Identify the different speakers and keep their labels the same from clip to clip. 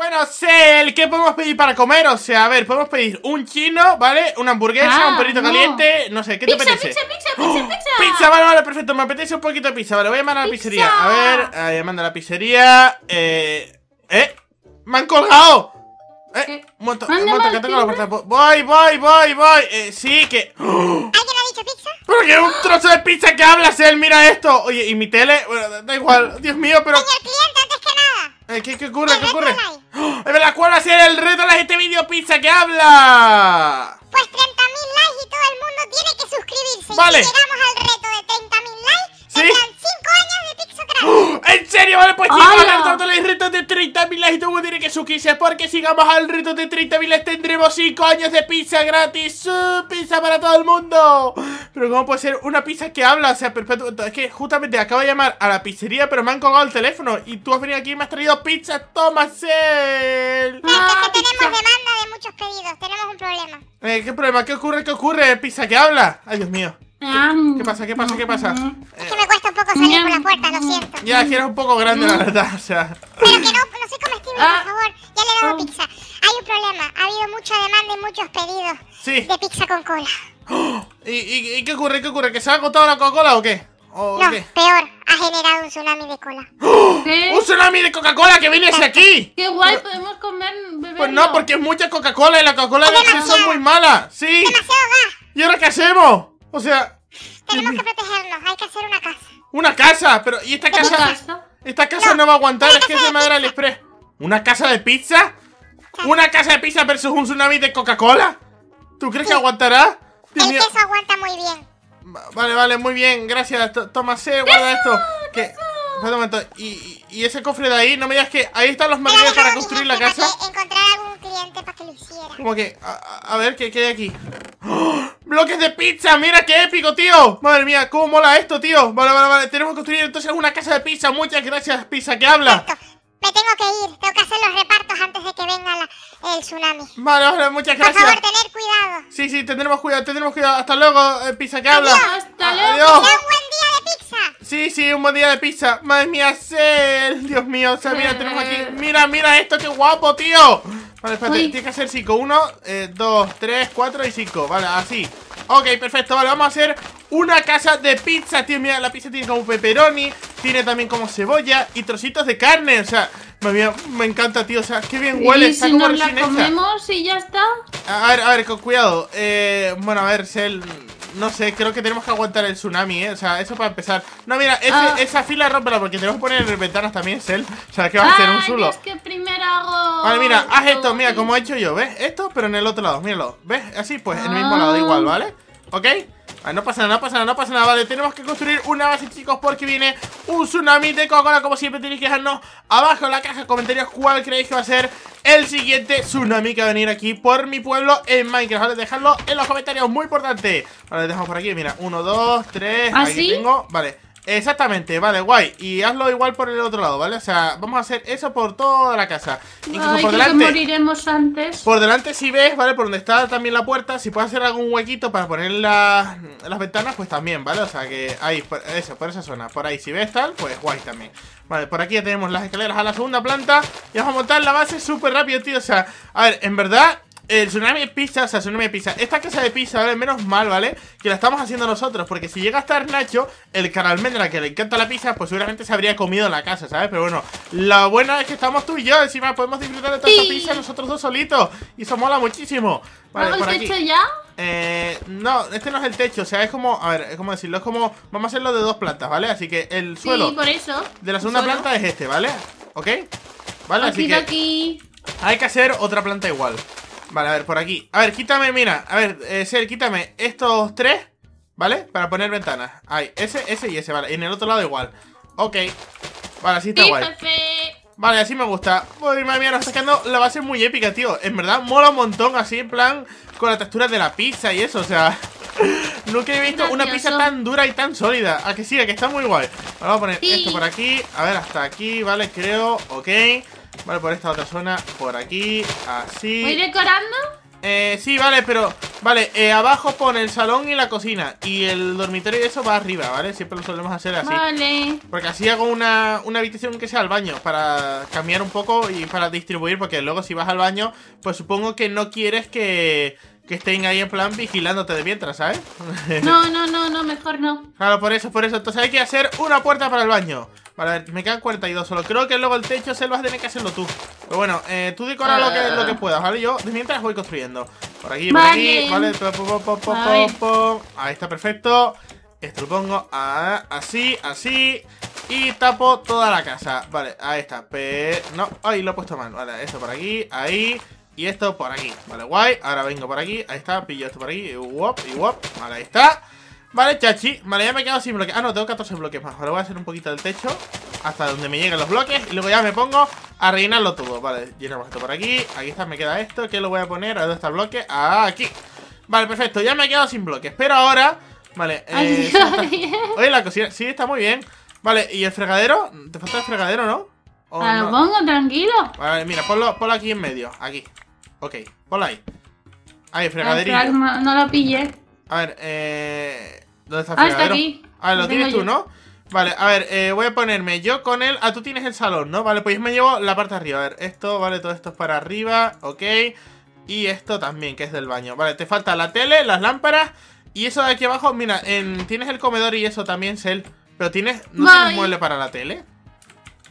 Speaker 1: Bueno, sé ¿qué podemos pedir para comer. O sea, a ver, podemos pedir un chino, ¿vale? Una hamburguesa, ah, un perrito caliente, no sé, ¿qué te apetece? Pizza, pizza, pizza, pizza! ¡Oh! pizza. Pizza, vale, vale, perfecto. Me apetece un poquito de pizza. Vale, voy a llamar a la pizzería. A ver, ahí llamar a la pizzería. Eh. ¿Eh? ¡Me han colgado! Eh, un que tengo la puerta. Voy, voy, voy, voy. Eh, sí, que. ¡oh! pizza? Pero que un trozo de pizza que hablas, él, mira esto. Oye, y mi tele, bueno, da igual, Dios mío, pero. Señor cliente, antes que nada. Eh, ¿qué, ¿qué, ocurre? ¿Qué ocurre? la cual va a ser el reto de este video pizza que habla. Pues 30.000 likes y todo el mundo tiene que suscribirse. Vale. Y llegamos al reto de 30.000 likes. ¿Sí? 5 años de Pixocraft ¡Oh! ¿En serio? Vale, pues llegamos al reto de 30.000 y tú diré que su porque si al reto de 30.000 tendremos 5 años de pizza gratis. pizza para todo el mundo. Pero ¿cómo puede ser una pizza que habla? O sea, perfecto. Es que justamente acabo de llamar a la pizzería, pero me han colgado el teléfono. Y tú has venido aquí y me has traído pizza. Toma Es ah, que ah, tenemos demanda de muchos pedidos. Tenemos un problema. Eh, ¿Qué problema? ¿Qué ocurre? ¿Qué ocurre? ¿Pizza que habla? Ay, Dios mío. Ah, ¿Qué, pasa? ¿Qué pasa? ¿Qué pasa? Salir por la puerta, lo siento. Ya, que era un poco grande, la verdad, o sea. Pero que no, no soy comestible, ah. por favor. Ya le he ah. pizza. Hay un problema, ha habido mucha demanda y muchos pedidos de pizza con cola. ¿Y, y, qué ocurre? ¿Qué ocurre? ¿Que se ha agotado la Coca-Cola o qué? ¿O no, peor, ha generado un tsunami de cola. ¡Oh! ¡Un tsunami de Coca-Cola que viene hacia aquí! ¡Qué guay! Podemos comer, Pues no, porque es mucha Coca-Cola y la Coca-Cola de pizza es muy mala. ¡Sí! ¡Demasiado ¿Y ahora qué hacemos? O sea... Tenemos que protegernos, hay que hacer una casa. ¡Una casa! Pero, ¿y esta casa? Esta casa no, va a aguantar, es que es de madera al express. ¿Una casa de pizza? ¿Una casa de pizza versus un tsunami de Coca-Cola? ¿Tú crees que aguantará? El aguanta muy bien. Vale, vale, muy bien, gracias. Tómase, guarda esto. Espera un ¿Y, ese cofre de ahí? No me digas que ahí están los materiales para construir la casa. Encontrar que que, a, ver, ¿qué, ¿qué, hay aquí? ¡Oh! ¡Bloques de pizza! ¡Mira qué épico, tío! Madre mía, cómo mola esto, tío Vale, vale, vale, tenemos que construir entonces una casa de pizza Muchas gracias, pizza, que habla me tengo que ir, tengo que hacer los repartos antes de que venga la, el tsunami. Vale, muchas gracias. Por favor, tener cuidado. Sí, sí, tendremos cuidado, tendremos cuidado. Hasta luego, eh, pizza que habla. Hasta luego. un buen día de pizza. Sí, sí, un buen día de pizza. Madre mía, Cel. Dios mío, o sea, mira, tenemos aquí. Eh. Mira, mira esto, qué guapo, tío. Vale, espérate, tienes que hacer 5. 1, 2, 3, 4 y cinco, Vale, así. Ok, perfecto, vale, vamos a hacer una casa de pizza, tío. Mira, la pizza tiene como pepperoni, tiene también como cebolla y trocitos de carne. O sea, me, encanta, tío. O sea, qué bien huele. ¿Y si la comemos y ya está? A ver, a ver, con cuidado. Eh, bueno, a ver, el no sé, creo que tenemos que aguantar el tsunami, ¿eh? O sea, eso para empezar. No, mira, ah. esa fila rompela porque tenemos que poner ventanas también, Sel O sea, que va a hacer un solo. que primero hago... Vale, mira, haz esto, mira, como he hecho yo, ¿ves? Esto, pero en el otro lado, míralo. ¿Ves? Así, pues, en el mismo ah. lado, igual, ¿vale? ¿Ok? Ah, no pasa nada, no pasa nada, no pasa nada Vale, tenemos que construir una base, chicos Porque viene un tsunami de coca Como siempre tenéis que dejarnos abajo en la caja de comentarios Cuál creéis que va a ser el siguiente tsunami Que va a venir aquí por mi pueblo En Minecraft, vale, dejadlo en los comentarios Muy importante, vale, dejamos por aquí Mira, uno, dos, tres, ahí aquí tengo Vale Exactamente, vale, guay. Y hazlo igual por el otro lado, ¿vale? O sea, vamos a hacer eso por toda la casa. Y Ay, por delante. moriremos antes. Por delante, si ves, ¿vale? Por donde está también la puerta, si puedes hacer algún huequito para poner las ventanas, pues también, ¿vale? O sea, que ahí, por, eso, por esa zona. Por ahí, si ves tal, pues guay también. Vale, por aquí ya tenemos las escaleras a la segunda planta. Y vamos a montar la base súper rápido, tío. O sea, a ver, en verdad, el tsunami pizza, o sea, tsunami pizza. Esta casa de pizza, ¿vale? Menos mal, ¿vale? Que la estamos haciendo nosotros, porque si llega a estar Nacho, el cara que le encanta la pizza, pues seguramente se habría comido en la casa, ¿sabes? Pero bueno, la buena es que estamos tú y yo, encima podemos disfrutar de toda esta pizza nosotros dos solitos. Y eso mola muchísimo. Vale, por el techo ya? Eh, no, este no es el techo, o sea, es como, a ver, es como decirlo, es como, vamos a hacerlo de dos plantas, ¿vale? Así que el suelo sí, por eso, de la segunda planta es este, ¿vale? ¿Ok? ¿Vale? así que aquí. hay que hacer otra planta igual. Vale, a ver, por aquí A ver, quítame, mira, a ver, eh, Ser, quítame estos tres ¿Vale? Para poner ventanas Ahí, ese, ese y ese, vale, y en el otro lado igual Ok, vale, así está guay Vale, así me gusta Uy, madre mía, nos está quedando la base muy épica, tío En verdad, mola un montón, así, en plan Con la textura de la pizza y eso, o sea Nunca he visto una pizza tan dura y tan sólida ¿A ah, que sí? ¿A que está muy guay? Vale, vamos a poner esto por aquí A ver, hasta aquí, vale, creo Ok Vale, por esta otra zona, por aquí, así. ¿Voy decorando? Eh, sí, vale, pero... Vale, eh, abajo pone el salón y la cocina Y el dormitorio y eso va arriba, ¿vale? Siempre lo solemos hacer así Vale Porque así hago una, una habitación que sea el baño Para cambiar un poco y para distribuir Porque luego si vas al baño Pues supongo que no quieres que que estén ahí en plan vigilándote de mientras, ¿sabes? No, no, no, no, mejor no. Claro, por eso, por eso. Entonces hay que hacer una puerta para el baño. Vale, a ver, me quedan 42 solo. Creo que luego el techo se lo vas a tener que hacerlo tú. Pero bueno, eh, tú decora lo, que, lo que ah. puedas, ¿vale? Yo de mientras voy construyendo. Por aquí, por aquí, ¿vale? ahí está perfecto. Esto lo pongo así, así. Y tapo toda la casa. Vale, ahí está. Pe no, ahí lo he puesto mal. Vale, eso por aquí, ahí. Y esto por aquí, vale, guay Ahora vengo por aquí, ahí está, pillo esto por aquí Y wop, y wop, vale, ahí está Vale, chachi, vale, ya me he quedado sin bloques Ah, no, tengo 14 bloques más, ahora voy a hacer un poquito del techo Hasta donde me lleguen los bloques Y luego ya me pongo a rellenarlo todo Vale, llenamos esto por aquí, aquí está, me queda esto ¿Qué lo voy a poner? ¿A dónde está el bloque? Ah, aquí Vale, perfecto, ya me he quedado sin bloques Pero ahora, vale eh, Oye, la cocina, sí, está muy bien Vale, ¿y el fregadero? ¿Te falta el fregadero, no? lo pongo, tranquilo Vale, mira, ponlo aquí en medio, aquí Ok, hola ahí. Ahí, ah, fregadero no lo pille A ver, eh. ¿Dónde está el ah, Está aquí. Ah, lo, tienes tú, ¿no? Vale, a ver, eh, voy a ponerme yo con él. Ah, tú tienes el salón, ¿no? Vale, pues yo me llevo la parte de arriba. A ver, esto, vale, todo esto es para arriba, ok. Y esto también, que es del baño. Vale, te falta la tele, las lámparas y eso de aquí abajo. Mira, tienes el comedor y eso también, Sel Pero tienes, ¿no mueble para la tele?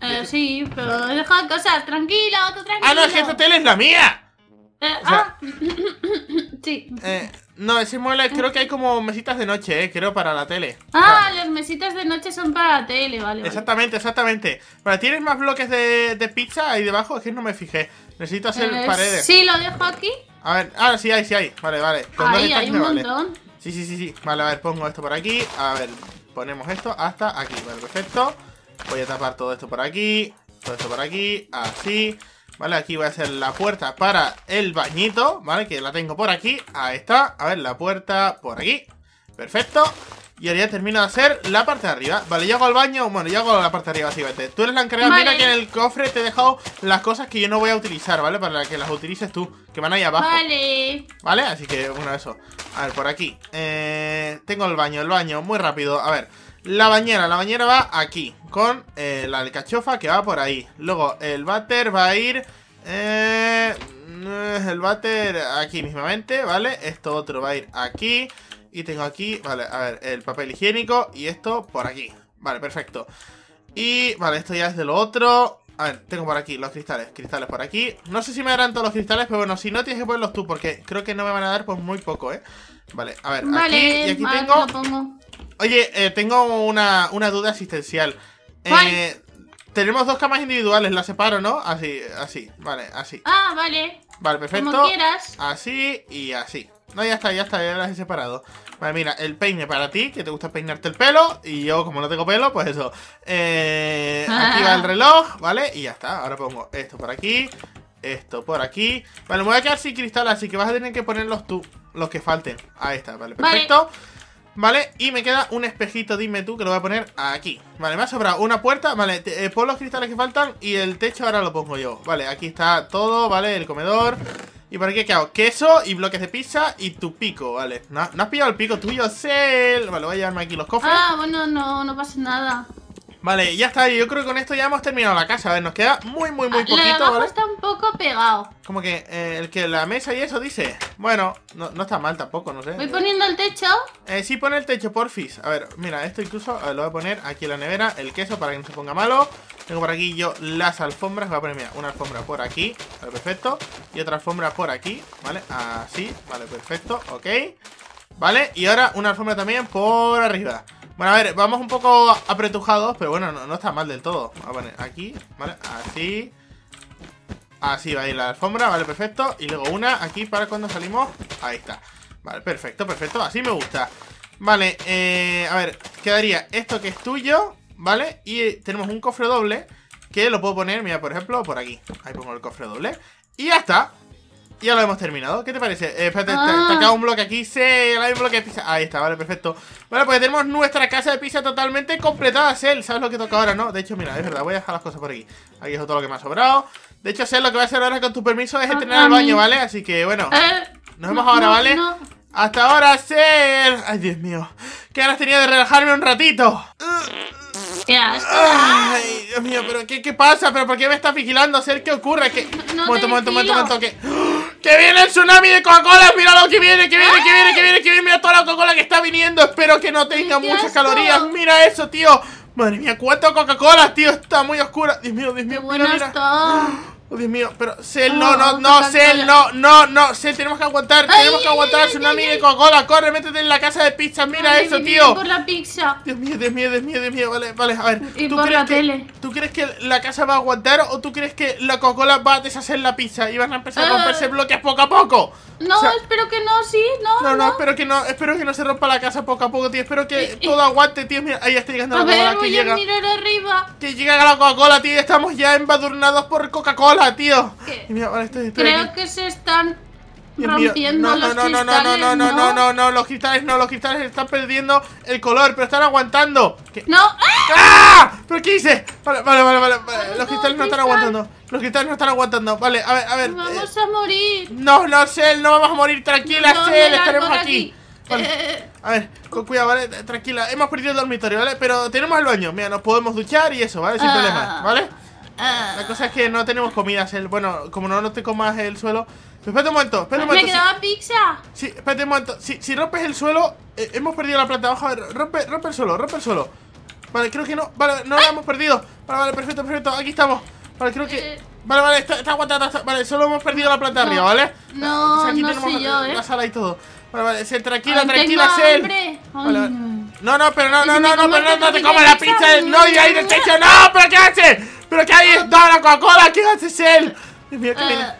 Speaker 1: Eh, sí, pero deja cosas, tranquilo, tú tranquilo. Ah, no, es que esta tele es la mía. Eh, ah, sí. Eh, no, ese mueble creo que hay como mesitas de noche, eh, creo, para la tele. Ah, las mesitas de noche son para la tele, vale. Exactamente, exactamente. Bueno, ¿tienes más bloques de, pizza ahí debajo? Es que no me fijé. Necesito hacer eh, paredes. Sí, lo dejo aquí. A ver, ah, sí hay, sí hay. Vale, vale. ahí hay un montón. Sí, sí, sí, sí. Vale, a ver, pongo esto por aquí. A ver, ponemos esto hasta aquí. Vale, perfecto. Voy a tapar todo esto por aquí. Todo esto por aquí. Así. ¿Vale? Aquí va a ser la puerta para el bañito, ¿vale? Que la tengo por aquí, ahí está A ver, la puerta por aquí Perfecto y ahora ya termino de hacer la parte de arriba Vale, yo hago el baño, bueno, yo hago la parte de arriba vete Tú eres la encargada, mira que en el cofre te he dejado las cosas que yo no voy a utilizar, ¿vale? Para que las utilices tú, que van ahí abajo Vale Vale, así que, bueno, eso A ver, por aquí eh, Tengo el baño, el baño, muy rápido A ver, la bañera, la bañera va aquí, con eh, la alcachofa que va por ahí. Luego, el váter va a ir... Eh, el váter aquí mismamente, ¿vale? Esto otro va a ir aquí. Y tengo aquí, vale, a ver, el papel higiénico y esto por aquí. Vale, perfecto. Y, vale, esto ya es de lo otro. A ver, tengo por aquí los cristales, cristales por aquí No sé si me darán todos los cristales, pero bueno, si no tienes que ponerlos tú Porque creo que no me van a dar pues muy poco, ¿eh? Vale, a ver, aquí, y aquí tengo Oye, eh, tengo una, una, duda asistencial. Eh, tenemos dos camas individuales, las separo, ¿no? Así, así, vale, así. Ah, vale. Vale, perfecto. Como quieras. Así y así. No, ya está, ya está, ya las he separado. Vale, mira, el peine para ti, que te gusta peinarte el pelo. Y yo, como no tengo pelo, pues eso. Eh, Aquí va el reloj, ¿vale? Y ya está. Ahora pongo esto por aquí, esto por aquí. Vale, me voy a quedar sin cristal, así que vas a tener que ponerlos tú, los que falten. Ahí está, vale, perfecto. ¿Vale? Y me queda un espejito, dime tú, que lo voy a poner aquí Vale, me ha sobrado una puerta Vale, eh, pon los cristales que faltan y el techo ahora lo pongo yo Vale, aquí está todo, ¿vale? El comedor ¿Y por aquí qué hago? Queso y bloques de pizza y tu pico, vale ¿No, has pillado el pico tuyo, Cell? Vale, voy a llevarme aquí los cofres Ah, bueno, no, no pasa nada Vale, ya está. Yo creo que con esto ya hemos terminado la casa. A ver, nos queda muy, muy, muy ah, poquito. La de abajo está un poco pegado. Como que eh, el que la mesa y eso dice. Bueno, no, está mal tampoco, no sé. ¿Voy poniendo el techo? Eh, sí, pone el techo, porfis. A ver, mira, esto incluso lo voy a poner aquí en la nevera. El queso para que no se ponga malo. Tengo por aquí yo las alfombras. Voy a poner, mira, una alfombra por aquí. Vale, perfecto. Y otra alfombra por aquí. Vale, así. Vale, perfecto. Ok. Vale, y ahora una alfombra también por arriba. Bueno, a ver, vamos un poco apretujados, pero bueno, no, está mal del todo. A ah, aquí, ¿vale? Así. Así va a ir la alfombra, vale, perfecto. Y luego una aquí para cuando salimos. Ahí está. Vale, perfecto, perfecto. Así me gusta. Vale, eh, a ver, quedaría esto que es tuyo, ¿vale? Y tenemos un cofre doble que lo puedo poner, mira, por ejemplo, por aquí. Ahí pongo el cofre doble. Y ya está ya lo hemos terminado. ¿Qué te parece? Eh, espérate, he ah. te, un bloque aquí. Sí, hay un bloque de pizza. Ahí está, vale, perfecto. Bueno, pues tenemos nuestra casa de pizza totalmente completada, Cell. ¿Sabes lo que toca ahora, no? De hecho, mira, es verdad, voy a dejar las cosas por aquí. Aquí es todo lo que me ha sobrado. De hecho, Cell, lo que voy a hacer ahora con tu permiso es ah, entrenar al baño, ¿vale? Así que, bueno, eh, nos vemos ahora, ¿vale? Hasta ahora, Cell. Ay, Dios mío. Qué ganas tenía de relajarme un ratito. Ay, Dios mío, pero ¿qué, pasa? ¿Pero por qué me estás vigilando, Cell? ¿Qué ocurre? ¿Qué... momento, momento, momento, ¡Que viene el tsunami de Coca-Cola! ¡Mira lo que viene, que viene, que viene, que viene, que viene! ¡Mira toda la Coca-Cola que está viniendo! Espero que no tenga muchas calorías. ¡Mira eso, tío! Madre mía, cuánto Coca-Cola, tío, está muy oscura. Dios mío, Dios mío, mira, Oh, Dios mío, pero Cell, no, oh, no, no, Cell, no, no, no, Cell, tenemos que aguantar, tenemos que aguantar, tsunami de Coca-Cola, corre, métete en la casa de pizza, mira eso, tío. por la pizza. Dios mío, Dios mío, Dios mío, Dios mío, vale, vale, a ver. ¿tú crees que, ¿Tú crees que la casa va a aguantar o tú crees que la Coca-Cola va a deshacer la pizza y van a empezar a ah. romperse bloques poco a poco? No, espero que no, sí, no. No, no, espero que no, espero que no se rompa la casa poco a poco, tío. Espero que todo aguante, tío. Mira, ahí está llegando la Coca-Cola. Que llega. Mirar arriba. Que llega la Coca-Cola, tío. Estamos ya embadurnados por Coca-Cola, tío. mira, ahora estoy, Creo que se están Rompiendo no, los no, no, cristales, no, no, no, no, no, no, los cristales no, los cristales están perdiendo el color, pero están aguantando. ¡No! ¡Ah! ¿Pero qué hice? Vale, vale, vale, vale. Los cristales no están aguantando. Los cristales no están aguantando. Vale, a ver, a ver. Vamos eh, a morir. No, no, Cell, no vamos a morir. Tranquila, Cell, estaremos aquí. Eh. A ver, con cuidado, ¿vale? Tranquila, hemos perdido el dormitorio, ¿vale? Pero tenemos el baño, mira, nos podemos duchar y eso, ¿vale? Sin ah. problema ¿vale? Ah. La cosa es que no tenemos comida, Cell. Bueno, como no, no te comas el suelo, Espérate un momento, espérate un momento. ¿Me quedaba pizza? Sí, espérate un momento. Si, si rompes el suelo, eh, hemos perdido la planta. Vamos a ver, rompe, rompe el suelo, rompe el suelo. Vale, creo que no. Vale, no la hemos perdido. Vale, vale, perfecto, perfecto. Aquí estamos. Vale, creo que. Eh. Vale, vale, está, está aguantada. vale, solo hemos perdido la planta arriba, ¿vale? No, no soy yo, ¿eh? la sala y todo. Vale, vale, Sel, tranquila, tranquila, Sel. No, no, pero no, no, no, no, pero no, te comas la pizza. No, y ahí del techo, no, pero ¿qué hace? ¿Pero qué hay? No, ah. la Coca-Cola, ¿qué haces, Sel? Mira que viene. Ah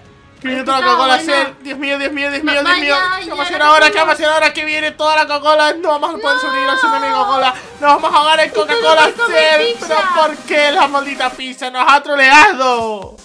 Speaker 1: viene toda la Coca-Cola, Dios mío, Dios mío, Dios mío, ¿Qué va a hacer ahora? ¿Qué va a hacer ahora? Que viene toda la Coca-Cola. No vamos a poder subir a su Coca-Cola. No vamos a ahogar en Coca-Cola ser. Pero ¿por qué la maldita pizza nos ha troleado?